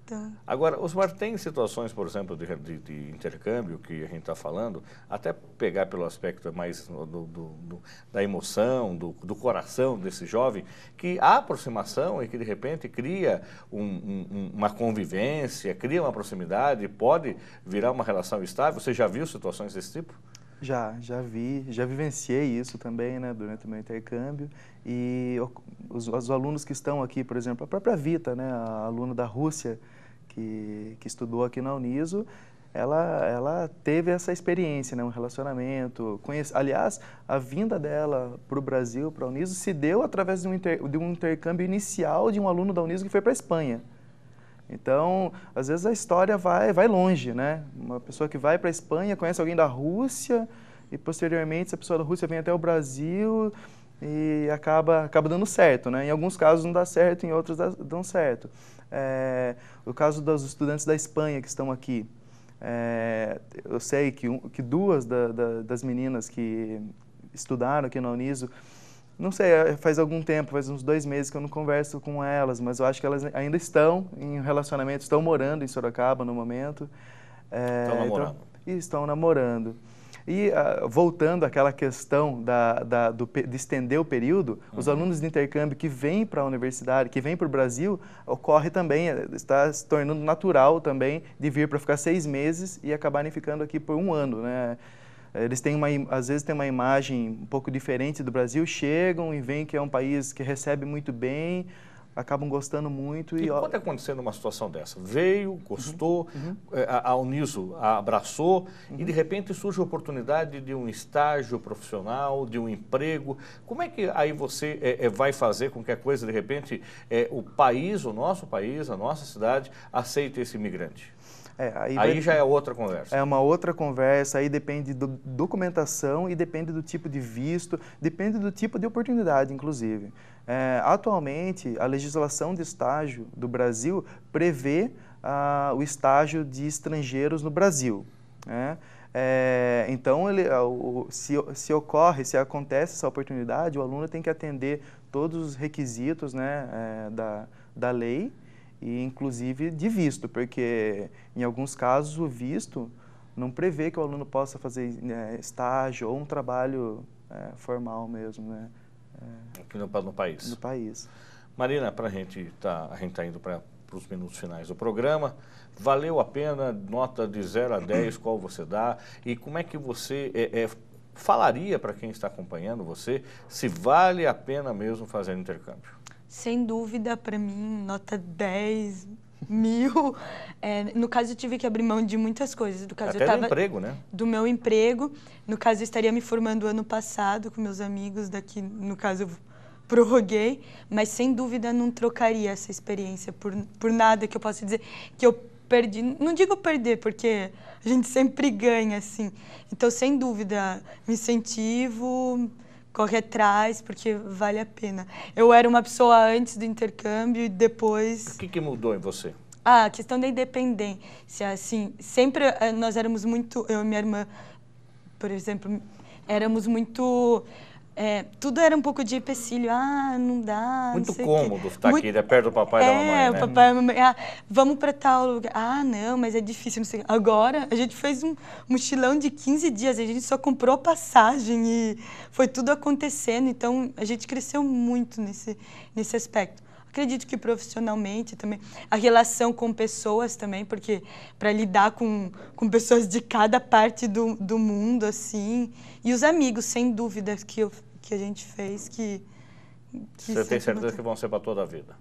Tá. Agora, Osmar, tem situações, por exemplo, de, de, de intercâmbio que a gente está falando, até pegar pelo aspecto mais do, do, do, da emoção, do, coração desse jovem, que há aproximação e que de repente cria um, um, uma convivência, cria uma proximidade, pode virar uma relação estável. Você já viu situações desse tipo? Já, já vi, já vivenciei isso também, né, durante o meu intercâmbio. E os, os alunos que estão aqui, por exemplo, a própria Vita, né, a aluna da Rússia, que, que estudou aqui na Uniso, ela, ela teve essa experiência, né, um relacionamento. Conhece... Aliás, a vinda dela para o Brasil, para a Uniso, se deu através de um, inter... de um intercâmbio inicial de um aluno da Uniso que foi para a Espanha. Então, às vezes a história vai, vai longe, né? Uma pessoa que vai para a Espanha conhece alguém da Rússia e posteriormente essa pessoa da Rússia vem até o Brasil e acaba, acaba dando certo, né? Em alguns casos não dá certo, em outros dão certo. É, o caso dos estudantes da Espanha que estão aqui. É, eu sei que, que duas da, da, das meninas que estudaram aqui na Uniso não sei, é, faz algum tempo, faz uns dois meses que eu não converso com elas, mas eu acho que elas ainda estão em relacionamento, estão morando em Sorocaba no momento. É, estão então, namorando. Então, estão namorando. E uh, voltando àquela questão da, da, do, de estender o período, uhum. os alunos de intercâmbio que vêm para a universidade, que vêm para o Brasil, ocorre também, eh, está se tornando natural também de vir para ficar seis meses e acabarem ficando aqui por um ano, né? eles têm uma, às vezes têm uma imagem um pouco diferente do Brasil, chegam e veem que é um país que recebe muito bem, acabam gostando muito. E, e quando aconteceu numa situação dessa? Veio, gostou, uhum. uhum. Eh, a, a Uniso a abraçou uhum. e de uhum. repente surge a oportunidade de um estágio profissional, de um emprego. Como é que aí você é, é, vai fazer com que a coisa, de repente, é, o país, o nosso país, a nossa cidade, aceite esse imigrante? É, aí, aí vai, já é outra conversa. É uma outra conversa, aí depende da documentação e depende do tipo de visto, depende do tipo de oportunidade, inclusive. É, atualmente, a legislação de estágio do Brasil prevê ah, o estágio de estrangeiros no Brasil. Né? É, então, ele, ah, se, se, ocorre, se acontece essa oportunidade, o aluno tem que atender todos os requisitos né, é, da, da lei e inclusive de visto, porque em alguns casos o visto não prevê que o aluno possa fazer né, estágio ou um trabalho é, formal mesmo, né? É, Aqui no, no, país. No país. Marina, para gente tá, a gente está indo para os minutos finais do programa. Valeu a pena? Nota de 0 a 10, qual você dá? E como é que você é, é falaria para quem está acompanhando você se vale a pena mesmo fazer intercâmbio? Sem dúvida, para mim, nota 10, mil. É, no caso, eu tive que abrir mão de muitas coisas. Do caso, Até eu tava, do emprego, né? Do meu emprego. No caso, eu estaria me formando ano passado com meus amigos daqui. No caso, eu prorroguei. Mas, sem dúvida, não trocaria essa experiência por, por nada que eu possa dizer que eu perdi. Não digo perder, porque a gente sempre ganha, assim. Então, sem dúvida, me incentivo corre atrás, porque vale a pena. Eu era uma pessoa antes do intercâmbio e depois... O que, que mudou em você? Ah, a questão da independência, assim, sempre eh, nós éramos muito, eu e minha irmã, por exemplo, éramos muito é, tudo era um pouco de empecilho. Ah, não dá. Muito não cômodo estar Muito... aqui, é perto do papai e é, da mamãe. É, né? o papai e a mamãe. Ah, vamos para tal lugar. Ah, não, mas é difícil. Não sei. Agora, a gente fez um mochilão de 15 dias, a gente só comprou passagem e foi tudo acontecendo. Então, a gente cresceu muito nesse, nesse aspecto. Acredito que profissionalmente também. A relação com pessoas também, porque para lidar com, com pessoas de cada parte do, do mundo, assim. E os amigos, sem dúvida, que, eu, que a gente fez, que. que você tem certeza que vão ser para toda a vida?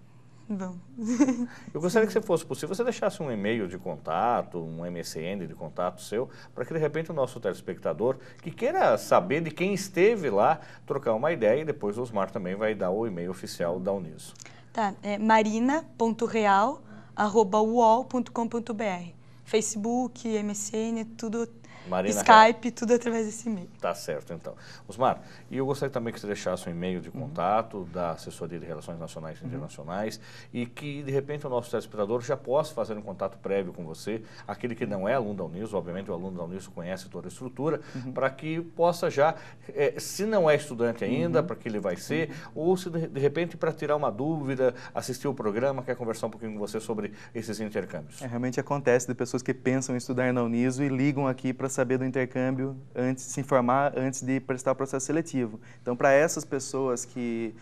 Vão. eu gostaria que você fosse possível, você deixasse um e-mail de contato, um MSN de contato seu, para que de repente o nosso telespectador que queira saber de quem esteve lá, trocar uma ideia e depois o Osmar também vai dar o e-mail oficial da Uniso. Tá, é marina.real.uol.com.br. Facebook, MSN, tudo Marina Skype, Hel... tudo através desse e-mail. Tá certo, então. Osmar, e eu gostaria também que você deixasse um e-mail de uhum. contato uhum. da Assessoria de Relações Nacionais e uhum. Internacionais uhum. e que, de repente, o nosso telespectador já possa fazer um contato prévio com você, aquele que não é aluno da Uniso, obviamente o aluno da Uniso conhece toda a estrutura, uhum. para que possa já, eh, se não é estudante ainda, uhum. para que ele vai ser, ou se, de repente, para tirar uma dúvida, assistir o programa, quer conversar um pouquinho com você sobre esses intercâmbios. É, realmente acontece de pessoas que pensam em estudar na Uniso e ligam aqui para saber saber do intercâmbio antes, se informar antes de prestar o processo seletivo. Então, para essas pessoas que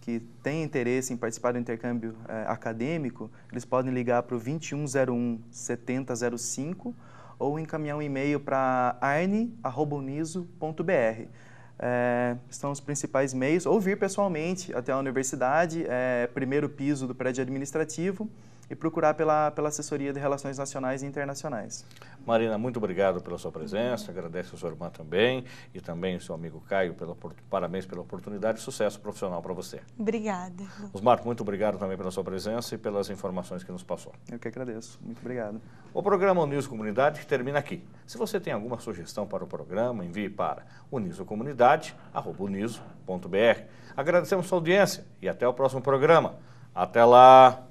que têm interesse em participar do intercâmbio eh, acadêmico, eles podem ligar para o 2101 7005 ou encaminhar um e-mail para arne.uniso.br. É, eh, estão os principais meios, ou vir pessoalmente até a universidade, é, primeiro piso do prédio administrativo, e procurar pela, pela assessoria de relações nacionais e internacionais. Marina, muito obrigado pela sua presença, agradeço a sua irmã também e também o seu amigo Caio, pela, parabéns pela oportunidade e sucesso profissional para você. Obrigada. Osmar, muito obrigado também pela sua presença e pelas informações que nos passou. Eu que agradeço, muito obrigado. O programa Unis Comunidade termina aqui. Se você tem alguma sugestão para o programa, envie para unisocomunidade.br. Agradecemos sua audiência e até o próximo programa. Até lá!